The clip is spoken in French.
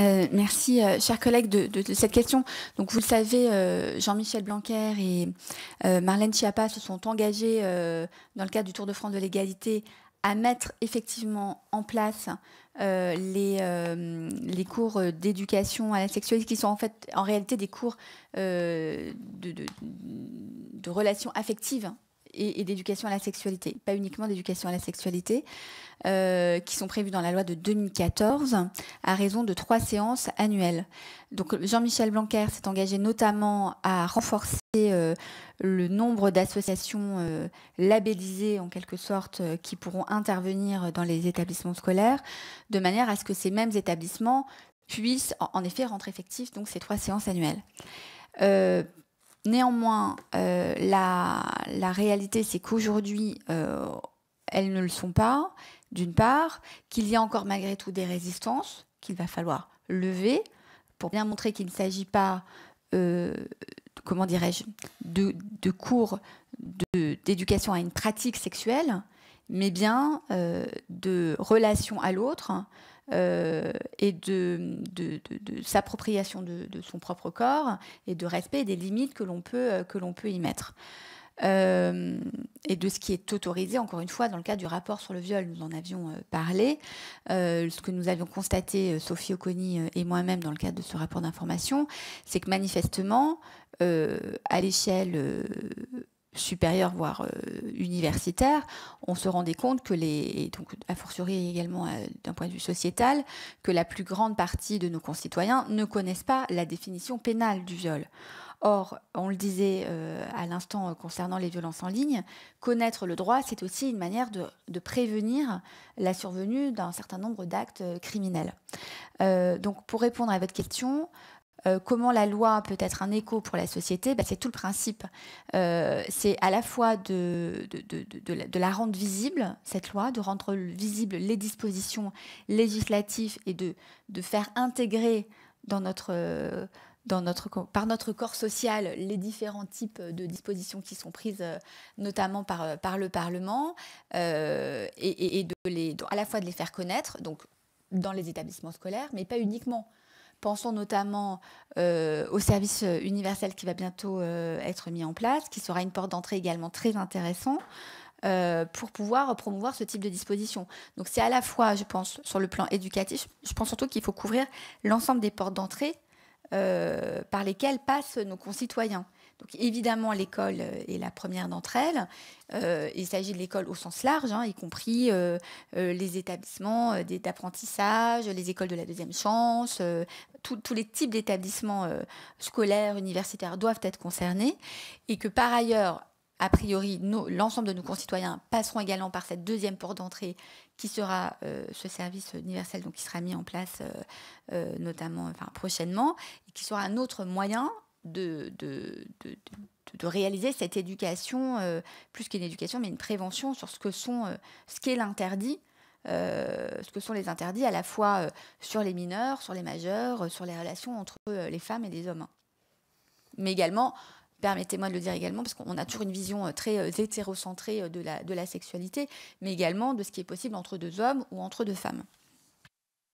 Euh, merci, euh, chers collègues, de, cette question. Donc, vous le savez, euh, Jean-Michel Blanquer et Marlène Schiappa se sont engagés dans le cadre du Tour de France de l'égalité à mettre effectivement en place les, cours d'éducation à la sexualité qui sont en fait en réalité des cours de, relations affectives hein, et, d'éducation à la sexualité, pas uniquement d'éducation à la sexualité, euh, qui sont prévues dans la loi de 2014 à raison de trois séances annuelles. Donc Jean-Michel Blanquer s'est engagé notamment à renforcer euh, le nombre d'associations euh, labellisées en quelque sorte qui pourront intervenir dans les établissements scolaires, de manière à ce que ces mêmes établissements puissent en, effet rendre effectifs donc ces trois séances annuelles. Néanmoins, euh, la, réalité, c'est qu'aujourd'hui, euh, elles ne le sont pas, d'une part, qu'il y a encore malgré tout des résistances qu'il va falloir lever pour bien montrer qu'il ne s'agit pas, euh, comment dirais-je, de, cours d'éducation à une pratique sexuelle, mais bien euh, de relation à l'autre euh, et de, de, de, s'appropriation de, son propre corps et de respect des limites que l'on peut, euh, que peut y mettre. et de ce qui est autorisé, encore une fois, dans le cadre du rapport sur le viol, nous en avions parlé, ce que nous avions constaté, Sophie Oconi et moi-même, dans le cadre de ce rapport d'information, c'est que manifestement, à l'échelle supérieur, voire euh, universitaire, on se rendait compte que les, et donc a fortiori également euh, d'un point de vue sociétal, que la plus grande partie de nos concitoyens ne connaissent pas la définition pénale du viol. Or, on le disait euh, à l'instant concernant les violences en ligne, connaître le droit, c'est aussi une manière de prévenir la survenue d'un certain nombre d'actes criminels. donc, pour répondre à votre question, euh, comment la loi peut être un écho pour la société, bah, c'est tout le principe. Euh, c'est à la fois de, la, rendre visible, cette loi, de rendre visibles les dispositions législatives et de, faire intégrer dans notre... par notre corps social les différents types de dispositions qui sont prises, euh, notamment par, le Parlement, et, à la fois de les faire connaître, donc dans les établissements scolaires, mais pas uniquement. Pensons notamment euh, au service euh, universel qui va bientôt euh, être mis en place, qui sera une porte d'entrée également très intéressante. pour pouvoir promouvoir ce type de disposition. Donc c'est à la fois, je pense, sur le plan éducatif, je pense surtout qu'il faut couvrir l'ensemble des portes d'entrée par lesquelles passent nos concitoyens évidemment, l'école euh, est la première d'entre elles. Euh, il s'agit de l'école au sens large, hein, y compris euh, les établissements d'apprentissage, les écoles de la deuxième chance, tous les types d'établissements scolaires, universitaires doivent être concernés. Et que par ailleurs, a priori, l'ensemble de nos concitoyens passeront également par cette deuxième porte d'entrée qui sera ce service universel donc qui sera mis en place notamment enfin, prochainement et qui sera un autre moyen de, de, réaliser cette éducation, euh, plus qu'une éducation, mais une prévention sur ce que sont, euh, l'interdit. Euh, ce que sont les interdits à la fois sur les mineurs, sur les majeurs, sur les relations entre les femmes et les hommes. Mais également, permettez-moi de le dire également, parce qu'on a toujours une vision très hétérocentrée de de la sexualité, mais également de ce qui est possible entre deux hommes ou entre deux femmes.